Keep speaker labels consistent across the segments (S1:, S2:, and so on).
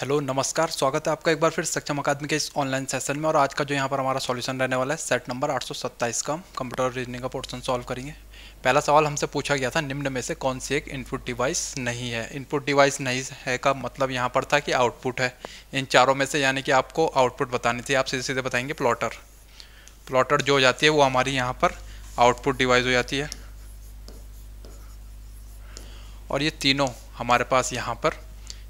S1: hello नमस्कार स्वागत है आपका एक बार फिर सक्षम अकादमी के इस ऑनलाइन सेशन में और आज का जो यहाँ पर हमारा सॉल्यूशन रहने वाला है सेट नंबर 827 का हम कंप्यूटर रीजनिंग का पोर्शन सॉल्व करेंगे पहला सवाल हमसे पूछा गया था निम्न में से कौन सी एक इनपुट डिवाइस नहीं है इनपुट डिवाइस नहीं है का मतलब यहाँ पर था कि आउटपुट है इन चारों में से यानी कि आपको आउटपुट बतानी थी आप सीधे सीधे बताएंगे प्लॉटर प्लॉटर जो हो जाती है वो हमारी यहाँ पर आउटपुट डिवाइस हो जाती है और ये तीनों हमारे पास यहाँ पर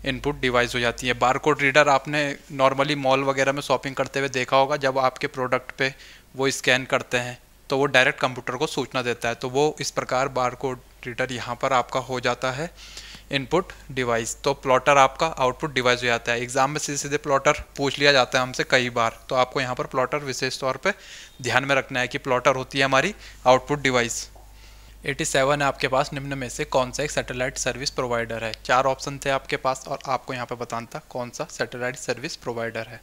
S1: इनपुट डिवाइस हो जाती है बारकोड रीडर आपने नॉर्मली मॉल वगैरह में शॉपिंग करते हुए देखा होगा जब आपके प्रोडक्ट पे वो स्कैन करते हैं तो वो डायरेक्ट कंप्यूटर को सूचना देता है तो वो इस प्रकार बारकोड रीडर यहाँ पर आपका हो जाता है इनपुट डिवाइस तो प्लॉटर आपका आउटपुट डिवाइस हो जाता है एग्जाम में सीधे सीधे प्लॉटर पूछ लिया जाता है हमसे कई बार तो आपको यहाँ पर प्लॉटर विशेष तौर पर ध्यान में रखना है कि प्लॉटर होती है हमारी आउटपुट डिवाइस सेवन है आपके पास निम्न में से कौन सा एक सैटेलाइट सर्विस प्रोवाइडर है चार ऑप्शन थे आपके पास और आपको यहाँ पे बताना था कौन सा सैटेलाइट सर्विस प्रोवाइडर है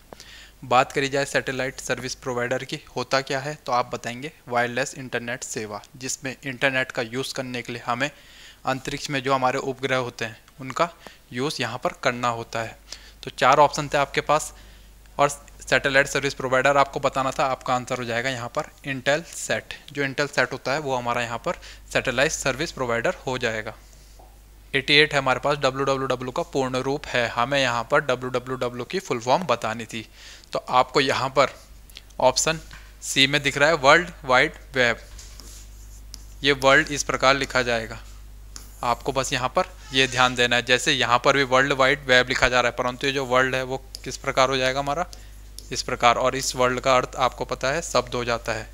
S1: बात करी जाए सैटेलाइट सर्विस प्रोवाइडर की होता क्या है तो आप बताएंगे वायरलेस इंटरनेट सेवा जिसमें इंटरनेट का यूज़ करने के लिए हमें अंतरिक्ष में जो हमारे उपग्रह होते हैं उनका यूज़ यहाँ पर करना होता है तो चार ऑप्शन थे आपके पास और सैटेलाइट सर्विस प्रोवाइडर आपको बताना था आपका आंसर हो जाएगा यहाँ पर इंटेल सेट जो इंटेल सेट होता है वो हमारा यहाँ पर सैटेलाइट सर्विस प्रोवाइडर हो जाएगा 88 है हमारे पास www का पूर्ण रूप है हमें यहाँ पर www की फुल फॉर्म बतानी थी तो आपको यहाँ पर ऑप्शन सी में दिख रहा है वर्ल्ड वाइड वेब ये वर्ल्ड इस प्रकार लिखा जाएगा आपको बस यहाँ पर ये ध्यान देना है जैसे यहाँ पर भी वर्ल्ड वाइड वेब लिखा जा रहा है परंतु ये जो वर्ल्ड है वो किस प्रकार हो जाएगा हमारा इस प्रकार और इस वर्ल्ड का अर्थ आपको पता है शब्द हो जाता है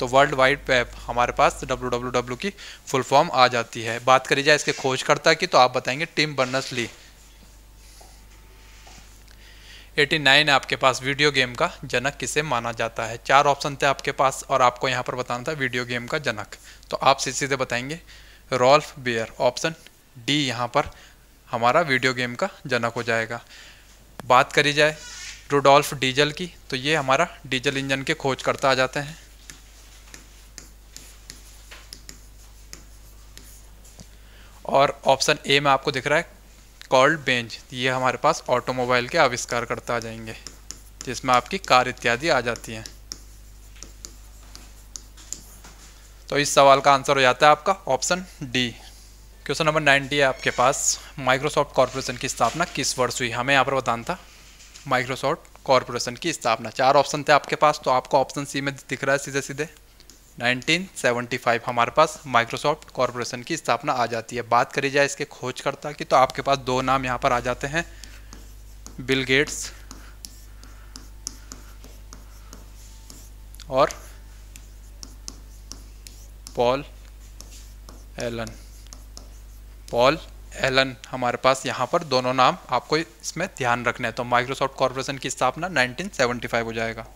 S1: तो वर्ल्ड वाइड वेब हमारे पास डब्ल्यू की फुल फॉर्म आ जाती है बात करी जाए इसके खोजकर्ता की तो आप बताएंगे टिम बर्नस ली 89 आपके पास वीडियो गेम का जनक किसे माना जाता है चार ऑप्शन थे आपके पास और आपको यहाँ पर बताना था वीडियो गेम का जनक तो आप सीधे सीधे बताएंगे रॉल्फ बियर ऑप्शन डी यहाँ पर हमारा वीडियो गेम का जनक हो जाएगा बात करी जाए रोडोल्फ डीजल की तो ये हमारा डीजल इंजन के खोज करता आ जाते हैं और ऑप्शन ए में आपको दिख रहा है कॉल्ड बेंज ये हमारे पास ऑटोमोबाइल के आविष्कार करता आ जाएंगे जिसमें आपकी कार इत्यादि आ जाती हैं तो इस सवाल का आंसर हो जाता है आपका option D question number ninety है आपके पास माइक्रोसॉफ्ट कॉरपोरेशन की स्थापना किस वर्ष हुई हमें यहाँ पर बताना था माइक्रोसॉफ्ट कॉरपोरेशन की स्थापना चार ऑप्शन थे आपके पास तो आपको ऑप्शन सी में दिख रहा है सीधे सीधे 1975 हमारे पास माइक्रोसॉफ्ट कॉरपोरेशन की स्थापना आ जाती है बात करी जाए इसके खोजकर्ता की तो आपके पास दो नाम यहाँ पर आ जाते हैं बिल गेट्स और पॉल एलन पॉल एलन हमारे पास यहाँ पर दोनों नाम आपको इसमें ध्यान रखने हैं तो माइक्रोसॉफ्ट कॉरपोरेशन की स्थापना 1975 हो जाएगा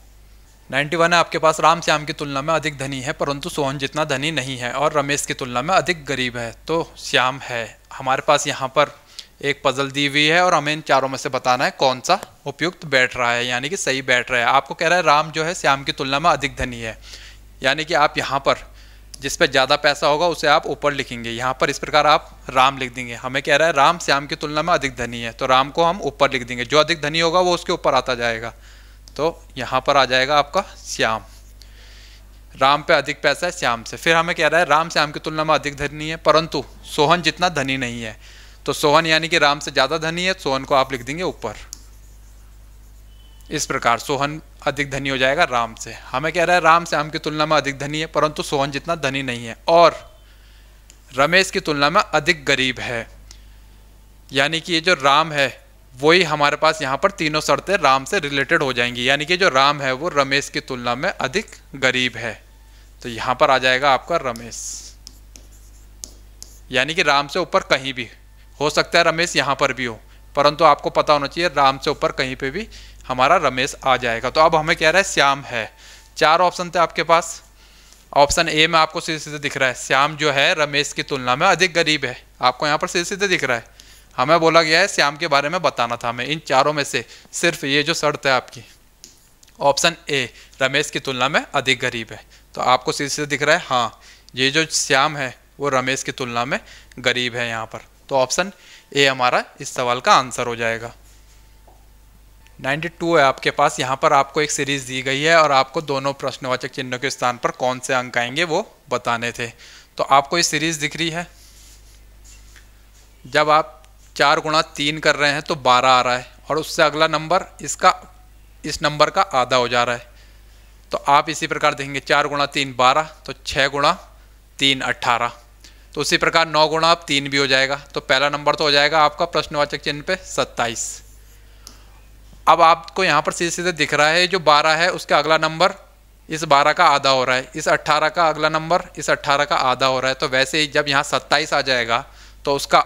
S1: 91 है आपके पास राम श्याम की तुलना में अधिक धनी है परंतु सोहन जितना धनी नहीं है और रमेश की तुलना में अधिक गरीब है तो श्याम है हमारे पास यहाँ पर एक पजल दी हुई है और हमें इन चारों में से बताना है कौन सा उपयुक्त बैठ रहा है यानी कि सही बैठ रहा है आपको कह रहा है राम जो है श्याम की तुलना में अधिक धनी है यानी कि आप यहाँ पर जिस पर ज़्यादा पैसा होगा उसे आप ऊपर लिखेंगे यहाँ पर इस प्रकार आप राम लिख देंगे हमें कह रहा है राम श्याम की तुलना में अधिक धनी है तो राम को हम ऊपर लिख देंगे जो अधिक धनी होगा वो उसके ऊपर आता जाएगा तो यहाँ पर आ जाएगा आपका श्याम राम पे अधिक पैसा है श्याम से फिर हमें कह रहा है राम श्याम की तुलना में अधिक धनी है परंतु सोहन जितना धनी नहीं है तो सोहन यानी कि राम से ज़्यादा धनी है सोहन को आप लिख देंगे ऊपर इस प्रकार सोहन अधिक धनी हो जाएगा राम से हमें कह रहा है राम से हम की तुलना में अधिक धनी है परंतु सोहन जितना धनी नहीं है और रमेश की तुलना में अधिक गरीब है यानी कि ये जो राम है वही हमारे पास यहाँ पर तीनों शर्तें राम से रिलेटेड हो जाएंगी यानी कि जो राम है वो रमेश की तुलना में अधिक गरीब है तो यहाँ पर आ जाएगा आपका रमेश यानी कि राम से ऊपर कहीं भी हो सकता है रमेश यहाँ पर भी हो परंतु आपको पता होना चाहिए राम से ऊपर कहीं पे भी हमारा रमेश आ जाएगा तो अब हमें कह रहा है श्याम है चार ऑप्शन थे आपके पास ऑप्शन ए में आपको सीधे सीधे दिख रहा है श्याम जो है रमेश की तुलना में अधिक गरीब है आपको यहाँ पर सीधे सीधे दिख रहा है हमें बोला गया है श्याम के बारे में बताना था हमें इन चारों में से सिर्फ ये जो शर्त है आपकी ऑप्शन ए रमेश की तुलना में अधिक गरीब है तो आपको सीधे सीधे दिख रहा है हाँ ये जो श्याम है वो रमेश की तुलना में गरीब है यहाँ पर तो ऑप्शन ए हमारा इस सवाल का आंसर हो जाएगा 92 है आपके पास यहाँ पर आपको एक सीरीज दी गई है और आपको दोनों प्रश्नवाचक चिन्हों के स्थान पर कौन से अंक आएंगे वो बताने थे तो आपको ये सीरीज दिख रही है जब आप चार गुणा तीन कर रहे हैं तो बारह आ रहा है और उससे अगला नंबर इसका इस नंबर का आधा हो जा रहा है तो आप इसी प्रकार देखेंगे चार गुणा तीन बारह तो छः गुणा तीन अट्ठारह तो उसी प्रकार नौ गुणा आप तीन भी हो जाएगा तो पहला नंबर तो हो जाएगा आपका प्रश्नवाचक चिन्ह पे सत्ताईस अब आपको यहाँ पर सीधे सीधे दिख रहा है जो बारह है उसका अगला नंबर इस बारह का आधा हो रहा है इस अट्ठारह का अगला नंबर इस अट्ठारह का आधा हो रहा है तो वैसे ही जब यहाँ सत्ताईस आ जाएगा तो उसका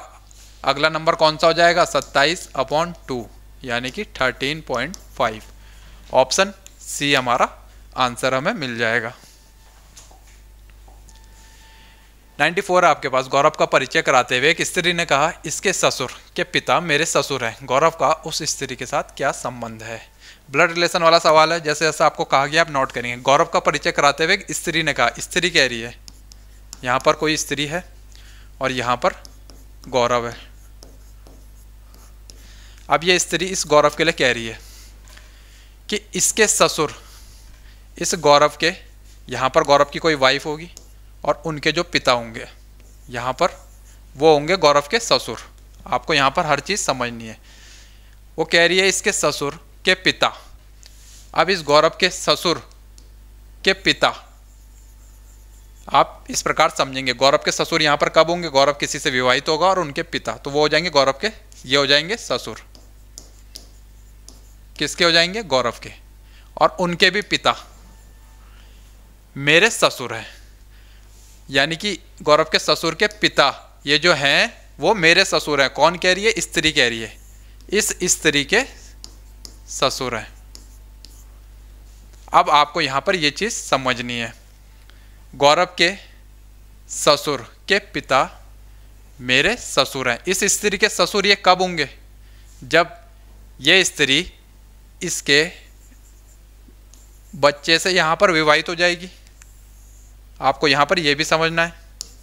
S1: अगला नंबर कौन सा हो जाएगा सत्ताईस अपॉन टू यानी कि thirteen point five option C हमारा आंसर हमें मिल जाएगा 94 आपके पास गौरव का परिचय कराते हुए एक स्त्री ने कहा इसके ससुर के पिता मेरे ससुर हैं गौरव का उस स्त्री के साथ क्या संबंध है ब्लड रिलेशन वाला सवाल है जैसे जैसे आपको कहा गया आप नोट करेंगे गौरव का परिचय कराते हुए एक स्त्री ने कहा स्त्री कह रही है यहाँ पर कोई स्त्री है और यहाँ पर गौरव है अब यह स्त्री इस गौरव के लिए कह रही है कि इसके ससुर इस गौरव के यहाँ पर गौरव की कोई वाइफ होगी और उनके जो पिता होंगे यहाँ पर वो होंगे गौरव के ससुर आपको यहाँ पर हर चीज़ समझनी है वो कह रही है इसके ससुर के पिता अब इस गौरव के ससुर के पिता आप इस प्रकार समझेंगे गौरव के ससुर यहाँ पर कब होंगे गौरव किसी से विवाहित होगा और उनके पिता तो वो हो जाएंगे गौरव के ये हो जाएंगे ससुर किसके हो जाएंगे गौरव के और उनके भी पिता मेरे ससुर हैं यानी कि गौरव के ससुर के पिता ये जो हैं वो मेरे ससुर हैं कौन कह रही है स्त्री कह रही है इस स्त्री के ससुर हैं अब आपको यहाँ पर ये चीज़ समझनी है गौरव के ससुर के पिता मेरे ससुर हैं इस स्त्री के ससुर ये कब होंगे जब ये स्त्री इसके बच्चे से यहाँ पर विवाहित हो जाएगी आपको यहाँ पर यह भी समझना है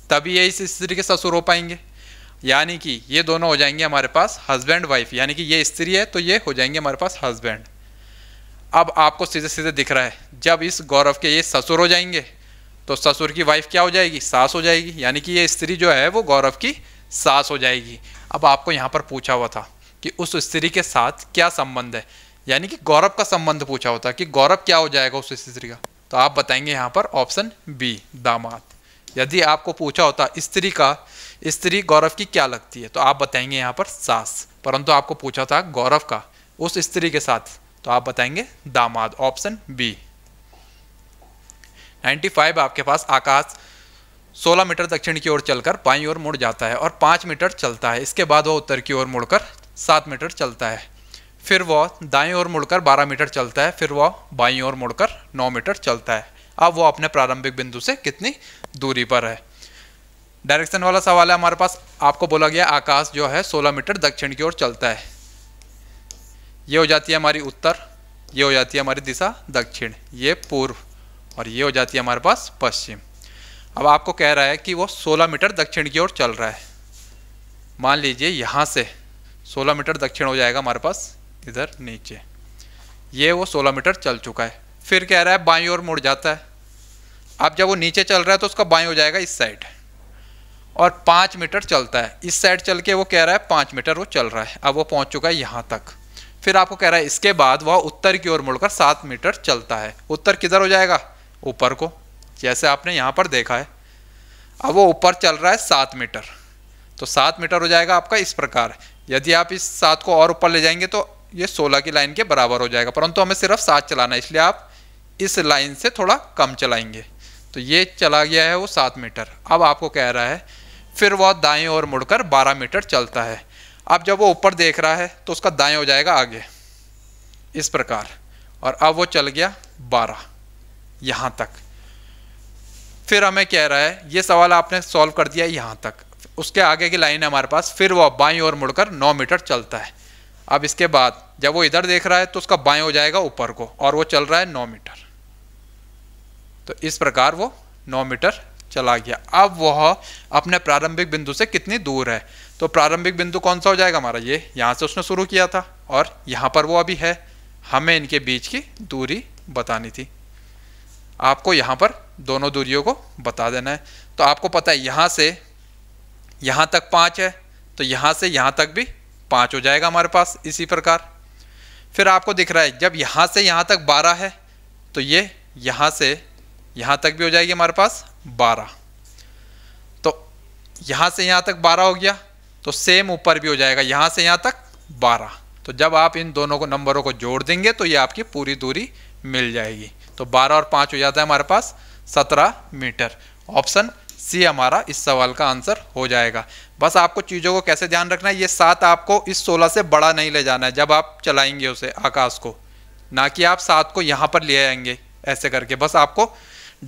S1: तभी ये इस स्त्री के ससुर हो पाएंगे यानी कि ये दोनों हो जाएंगे हमारे पास हस्बैंड वाइफ यानी कि ये स्त्री है तो ये हो जाएंगे हमारे पास हस्बैंड अब आपको सीधे सीधे दिख रहा है जब इस गौरव के ये ससुर हो जाएंगे तो ससुर की वाइफ क्या हो जाएगी सास हो जाएगी यानी कि ये स्त्री जो है वो गौरव की सास हो जाएगी अब आपको यहाँ पर पूछा हुआ था कि उस स्त्री के साथ क्या संबंध है यानी कि गौरव का संबंध पूछा होता कि गौरव क्या हो जाएगा उस स्त्री का तो आप बताएंगे यहाँ पर ऑप्शन बी दामाद यदि आपको पूछा होता स्त्री का स्त्री गौरव की क्या लगती है तो आप बताएंगे यहाँ पर सास परंतु आपको पूछा था गौरव का उस स्त्री के साथ तो आप बताएंगे दामाद ऑप्शन बी 95 आपके पास आकाश 16 मीटर दक्षिण की ओर चलकर पाई ओर मुड़ जाता है और 5 मीटर चलता है इसके बाद वह उत्तर की ओर मुड़कर 7 मीटर चलता है फिर वह दाएं ओर मुड़कर 12 मीटर चलता है फिर वह बाईं ओर मुड़कर 9 मीटर चलता है अब वह अपने प्रारंभिक बिंदु से कितनी दूरी पर है डायरेक्शन वाला सवाल है हमारे पास आपको बोला गया आकाश जो है 16 मीटर दक्षिण की ओर चलता है ये हो जाती है हमारी उत्तर ये हो जाती है हमारी दिशा दक्षिण ये पूर्व और ये हो जाती है हमारे पास पश्चिम अब आपको कह रहा है कि वो 16 मीटर दक्षिण की ओर चल रहा है मान लीजिए यहाँ से 16 मीटर दक्षिण हो जाएगा हमारे पास इधर नीचे ये वो 16 मीटर चल चुका है फिर कह रहा है बाई और मुड़ जाता है अब जब वो नीचे चल रहा है तो उसका बाई हो जाएगा इस साइड और पाँच मीटर चलता है इस साइड चल के वो कह रहा है पाँच मीटर वो चल रहा है अब वो पहुंच चुका है यहाँ तक फिर आपको कह रहा है इसके बाद वह उत्तर की ओर मुड़कर सात मीटर चलता है उत्तर किधर हो जाएगा ऊपर को जैसे आपने यहाँ पर देखा है अब वो ऊपर चल रहा है सात मीटर तो सात मीटर हो जाएगा आपका इस प्रकार यदि आप इस सात को और ऊपर ले जाएंगे तो ये 16 की लाइन के बराबर हो जाएगा परंतु हमें सिर्फ सात चलाना है इसलिए आप इस लाइन से थोड़ा कम चलाएंगे तो ये चला गया है वो सात मीटर अब आपको कह रहा है फिर वह दाएं ओर मुड़कर बारह मीटर चलता है अब जब वो ऊपर देख रहा है तो उसका दाएं हो जाएगा आगे इस प्रकार और अब वो चल गया बारह यहाँ तक फिर हमें कह रहा है ये सवाल आपने सॉल्व कर दिया यहाँ तक उसके आगे की लाइन है हमारे पास फिर वह बाई और मुड़कर नौ मीटर चलता है अब इसके बाद जब वो इधर देख रहा है तो उसका बाएं हो जाएगा ऊपर को और वो चल रहा है नौ मीटर तो इस प्रकार वो नौ मीटर चला गया अब वह अपने प्रारंभिक बिंदु से कितनी दूर है तो प्रारंभिक बिंदु कौन सा हो जाएगा हमारा ये यहाँ से उसने शुरू किया था और यहाँ पर वो अभी है हमें इनके बीच की दूरी बतानी थी आपको यहाँ पर दोनों दूरियों को बता देना है तो आपको पता है यहाँ से यहाँ तक पाँच है तो यहाँ से यहाँ तक भी पाँच हो जाएगा हमारे पास इसी प्रकार फिर आपको दिख रहा है जब यहाँ से यहाँ तक बारह है तो ये यहाँ से यहाँ तक भी हो जाएगी हमारे पास बारह तो यहाँ से यहाँ तक बारह हो गया तो सेम ऊपर भी हो जाएगा यहाँ से यहाँ तक बारह तो जब आप इन दोनों को नंबरों को जोड़ देंगे तो ये आपकी पूरी दूरी मिल जाएगी तो बारह और पाँच हो जाता है हमारे पास सत्रह मीटर ऑप्शन सी हमारा इस सवाल का आंसर हो जाएगा बस आपको चीज़ों को कैसे ध्यान रखना है ये सात आपको इस सोलह से बड़ा नहीं ले जाना है जब आप चलाएंगे उसे आकाश को ना कि आप सात को यहाँ पर ले आएंगे ऐसे करके बस आपको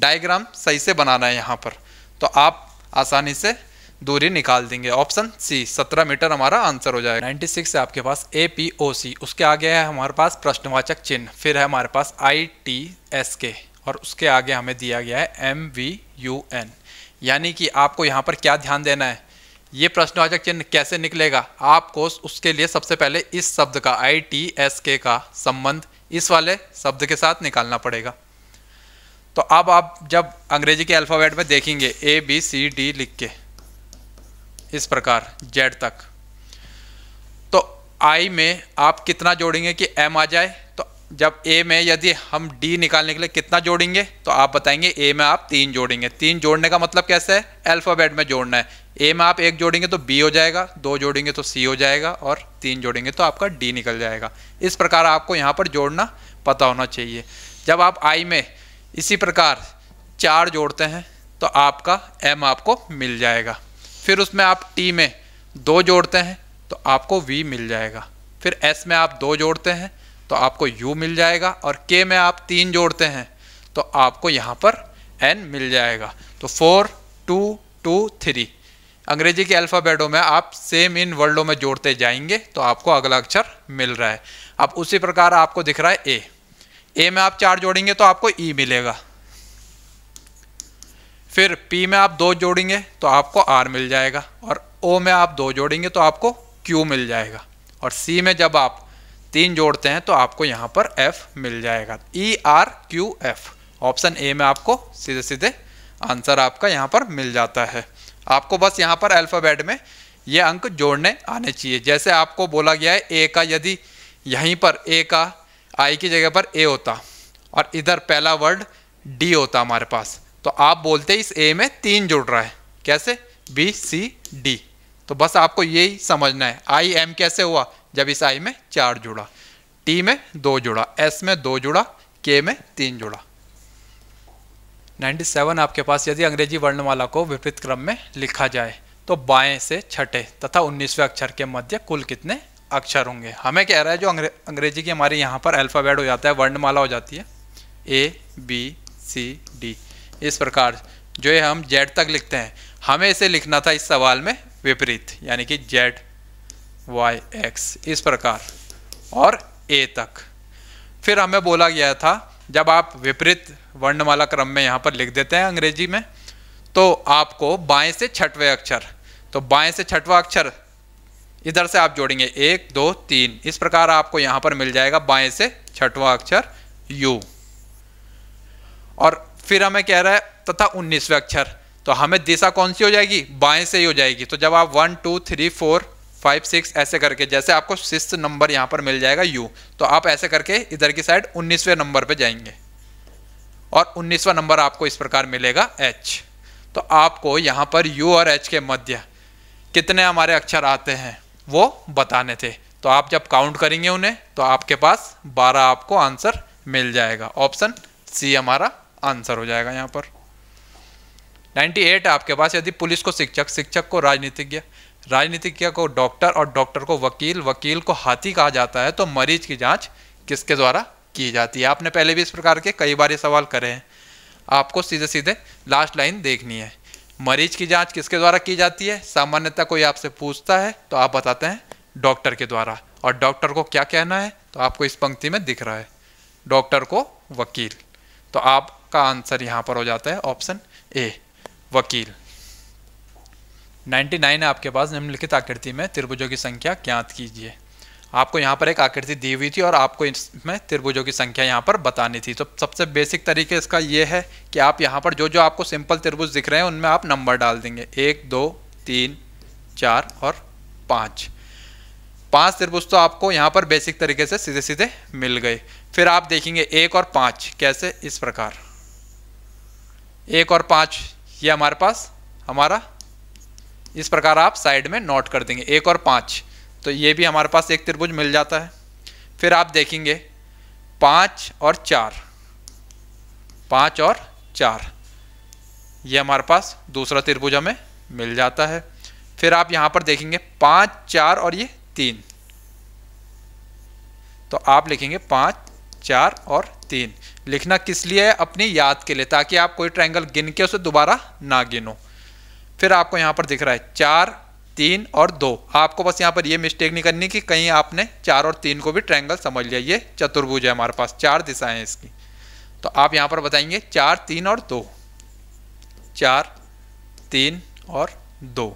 S1: डायग्राम सही से बनाना है यहाँ पर तो आप आसानी से दूरी निकाल देंगे ऑप्शन सी सत्रह मीटर हमारा आंसर हो जाएगा 96 है आपके पास ए पी ओ सी उसके आगे है हमारे पास प्रश्नवाचक चिन्ह फिर है हमारे पास आई टी एस के और उसके आगे हमें दिया गया है एम वी यू एन यानी कि आपको यहाँ पर क्या ध्यान देना है ये प्रश्नवाचक चिन्ह कैसे निकलेगा आपको उसके लिए सबसे पहले इस शब्द का आई टी एस के का संबंध इस वाले शब्द के साथ निकालना पड़ेगा तो अब आप जब अंग्रेजी के अल्फ़ाबेट में देखेंगे ए बी सी डी लिख के इस प्रकार जेड तक तो आई में आप कितना जोड़ेंगे कि एम आ जाए जब ए में यदि हम डी निकालने के लिए कितना जोड़ेंगे तो आप बताएंगे ए में आप तीन जोड़ेंगे तीन जोड़ने का मतलब कैसा है अल्फ़ाबेट में जोड़ना है ए में आप एक जोड़ेंगे तो बी हो जाएगा दो जोड़ेंगे तो सी हो जाएगा और तीन जोड़ेंगे तो आपका डी निकल जाएगा इस प्रकार आपको यहाँ पर जोड़ना पता होना चाहिए जब आप आई में इसी प्रकार चार जोड़ते हैं तो आपका एम आपको मिल जाएगा फिर उसमें आप टी में दो जोड़ते हैं तो आपको वी मिल जाएगा फिर एस में आप दो जोड़ते हैं तो आपको यू मिल जाएगा और के में आप तीन जोड़ते हैं तो आपको यहाँ पर एन मिल जाएगा तो फोर टू टू थ्री अंग्रेजी के अल्फ़ाबेटों में आप सेम इन वर्डों में जोड़ते जाएंगे तो आपको अगला अक्षर मिल रहा है अब उसी प्रकार आपको दिख रहा है ए ए में आप चार जोड़ेंगे तो आपको ई e मिलेगा फिर पी में आप दो जोड़ेंगे तो आपको आर मिल जाएगा और ओ में आप दो जोड़ेंगे तो आपको क्यू मिल जाएगा और सी में जब आप तीन जोड़ते हैं तो आपको यहाँ पर एफ मिल जाएगा E R Q F option A में आपको सीधे सीधे आंसर आपका यहाँ पर मिल जाता है आपको बस यहाँ पर अल्फ़ाबेट में ये अंक जोड़ने आने चाहिए जैसे आपको बोला गया है ए का यदि यहीं पर ए का आई की जगह पर ए होता और इधर पहला वर्ड डी होता हमारे पास तो आप बोलते इस ए में तीन जुड़ रहा है कैसे बी सी डी तो बस आपको यही समझना है आई एम कैसे हुआ जब इस आई में चार जुड़ा टी में दो जुड़ा एस में दो जुड़ा के में तीन जुड़ा 97 आपके पास यदि अंग्रेजी वर्णमाला को विपरीत क्रम में लिखा जाए तो बाएं से छठे तथा 19वें अक्षर के मध्य कुल कितने अक्षर होंगे हमें कह रहा है जो अंग्रे, अंग्रेजी की हमारे यहाँ पर अल्फ़ाबेट हो जाता है वर्णमाला हो जाती है ए बी सी डी इस प्रकार जो है हम जेड तक लिखते हैं हमें इसे लिखना था इस सवाल में विपरीत यानी कि जेड वाई एक्स इस प्रकार और ए तक फिर हमें बोला गया था जब आप विपरीत वर्णमाला क्रम में यहाँ पर लिख देते हैं अंग्रेजी में तो आपको बाएं से छठवें अक्षर तो बाएं से छठवा अक्षर इधर से आप जोड़ेंगे एक दो तीन इस प्रकार आपको यहाँ पर मिल जाएगा बाएं से छठवा अक्षर यू और फिर हमें कह रहा है तथा उन्नीसवें अक्षर तो हमें दिशा कौन सी हो जाएगी बाएं से ही हो जाएगी तो जब आप one two three four five six ऐसे करके जैसे आपको सिक्स नंबर यहाँ पर मिल जाएगा यू तो आप ऐसे करके इधर की साइड उन्नीसवें नंबर पे जाएंगे और उन्नीसवा नंबर आपको इस प्रकार मिलेगा एच तो आपको यहाँ पर यू और एच के मध्य कितने हमारे अक्षर आते हैं वो बताने थे तो आप जब काउंट करेंगे उन्हें तो आपके पास बारह आपको आंसर मिल जाएगा ऑप्शन सी हमारा आंसर हो जाएगा यहाँ पर 98 आपके पास यदि पुलिस को शिक्षक शिक्षक को राजनीतिज्ञ राजनीतिज्ञ को डॉक्टर और डॉक्टर को वकील वकील को हाथी कहा जाता है तो मरीज की जांच किसके द्वारा की जाती है आपने पहले भी इस प्रकार के कई बार ये सवाल करे हैं आपको सीधे सीधे लास्ट लाइन देखनी है मरीज की जांच किसके द्वारा की जाती है सामान्यतः कोई आपसे पूछता है तो आप बताते हैं डॉक्टर के द्वारा और डॉक्टर को क्या कहना है तो आपको इस पंक्ति में दिख रहा है डॉक्टर को वकील तो आपका आंसर यहाँ पर हो जाता है ऑप्शन ए वकील नाइन्टी नाइन है आपके पास निम्नलिखित आकृति में त्रिभुजों की संख्या ज्ञात कीजिए आपको यहाँ पर एक आकृति दी हुई थी और आपको इसमें त्रिभुजों की संख्या यहाँ पर बतानी थी तो सबसे बेसिक तरीके इसका ये है कि आप यहाँ पर जो जो आपको सिंपल त्रिभुज दिख रहे हैं उनमें आप नंबर डाल देंगे एक दो तीन चार और पाँच पांच त्रिभुज तो आपको यहाँ पर बेसिक तरीके से सीधे सीधे मिल गए फिर आप देखेंगे एक और पाँच कैसे इस प्रकार एक और पाँच ये हमारे पास हमारा इस प्रकार आप साइड में नोट कर देंगे एक और पाँच तो ये भी हमारे पास एक त्रिभुज मिल जाता है फिर आप देखेंगे पाँच और चार पाँच और चार ये हमारे पास दूसरा त्रिभुज हमें मिल जाता है फिर आप यहाँ पर देखेंगे पाँच चार और ये तीन तो आप लिखेंगे पाँच चार और तीन लिखना किस लिए है अपनी याद के लिए ताकि आप कोई ट्रायंगल गिन के उसे दोबारा ना गिनो फिर आपको यहाँ पर दिख रहा है चार तीन और दो आपको बस यहाँ पर ये मिस्टेक नहीं करनी कि कहीं आपने चार और तीन को भी ट्रायंगल समझ लिया ये चतुर्भुज है हमारे पास चार दिशाएं हैं इसकी तो आप यहाँ पर बताएंगे चार तीन और दो चार तीन और दो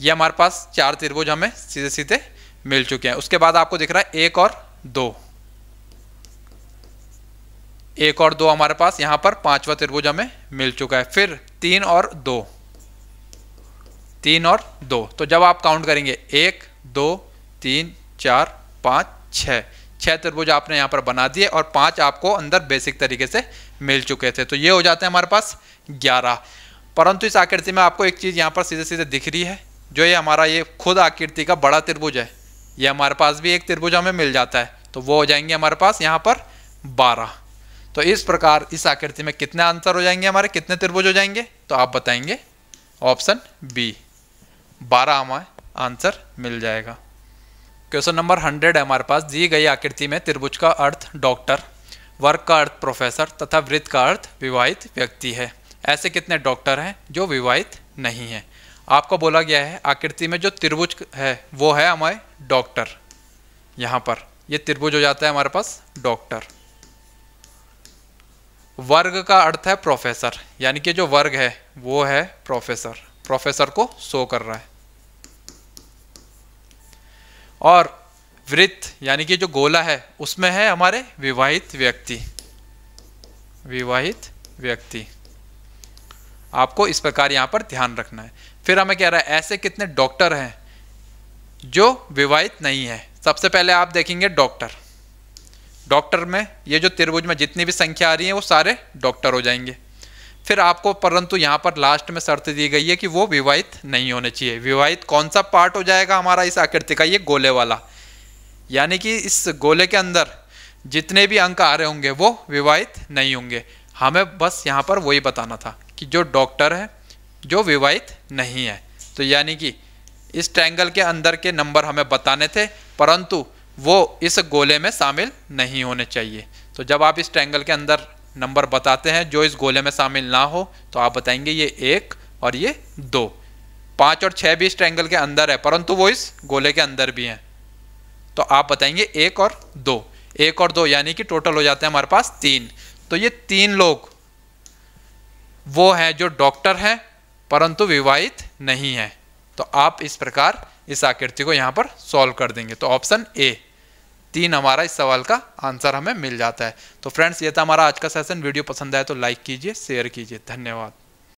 S1: ये हमारे पास चार त्रिभुज हमें सीधे सीधे मिल चुके हैं उसके बाद आपको दिख रहा है एक और दो एक और दो हमारे पास यहाँ पर पांचवा त्रिभुज हमें मिल चुका है फिर तीन और दो तीन और दो तो जब आप काउंट करेंगे एक दो तीन चार पाँच छः छः त्रिभुज आपने यहाँ पर बना दिए और पाँच आपको अंदर बेसिक तरीके से मिल चुके थे तो ये हो जाते हैं हमारे पास ग्यारह परंतु इस आकृति में आपको एक चीज़ यहाँ पर सीधे सीधे दिख रही है जो ये हमारा ये खुद आकृति का बड़ा त्रिभुज है ये हमारे पास भी एक त्रिभुज हमें मिल जाता है तो वो हो जाएंगे हमारे पास यहाँ पर बारह तो इस प्रकार इस आकृति में कितने आंसर हो जाएंगे हमारे कितने त्रिभुज हो जाएंगे तो आप बताएंगे ऑप्शन बी बारह हमें आंसर मिल जाएगा क्वेश्चन नंबर हंड्रेड है हमारे पास दी गई आकृति में त्रिभुज का अर्थ डॉक्टर वर्ग का अर्थ प्रोफेसर तथा वृत्त का अर्थ विवाहित व्यक्ति है ऐसे कितने डॉक्टर हैं जो विवाहित नहीं है आपको बोला गया है आकृति में जो त्रिभुज है वो है हमारे डॉक्टर यहाँ पर ये त्रिभुज हो जाता है हमारे पास डॉक्टर वर्ग का अर्थ है प्रोफेसर यानी कि जो वर्ग है वो है प्रोफेसर प्रोफेसर को शो कर रहा है और वृत्त यानी कि जो गोला है उसमें है हमारे विवाहित व्यक्ति विवाहित व्यक्ति आपको इस प्रकार यहां पर ध्यान रखना है फिर हमें कह रहा है ऐसे कितने डॉक्टर हैं जो विवाहित नहीं है सबसे पहले आप देखेंगे डॉक्टर डॉक्टर में ये जो त्रिभुज में जितनी भी संख्या आ रही है वो सारे डॉक्टर हो जाएंगे फिर आपको परंतु यहाँ पर लास्ट में शर्त दी गई है कि वो विवाहित नहीं होने चाहिए विवाहित कौन सा पार्ट हो जाएगा हमारा इस आकृति का ये गोले वाला यानी कि इस गोले के अंदर जितने भी अंक आ रहे होंगे वो विवाहित नहीं होंगे हमें बस यहाँ पर वही बताना था कि जो डॉक्टर है जो विवाहित नहीं है तो यानी कि इस ट्रैंगल के अंदर के नंबर हमें बताने थे परंतु वो इस गोले में शामिल नहीं होने चाहिए तो जब आप इस ट्रैंगल के अंदर नंबर बताते हैं जो इस गोले में शामिल ना हो तो आप बताएंगे ये एक और ये दो पाँच और छः भी इस ट्रैंगल के अंदर है परंतु वो इस गोले के अंदर भी हैं तो आप बताएंगे एक और दो एक और दो यानी कि टोटल हो जाते हैं हमारे पास तीन तो ये तीन लोग वो हैं जो डॉक्टर हैं परंतु विवाहित नहीं हैं तो आप इस प्रकार इस आकृति को यहाँ पर सॉल्व कर देंगे तो ऑप्शन ए तीन हमारा इस सवाल का आंसर हमें मिल जाता है तो फ्रेंड्स ये था हमारा आज का सेशन वीडियो पसंद आया तो लाइक कीजिए शेयर कीजिए धन्यवाद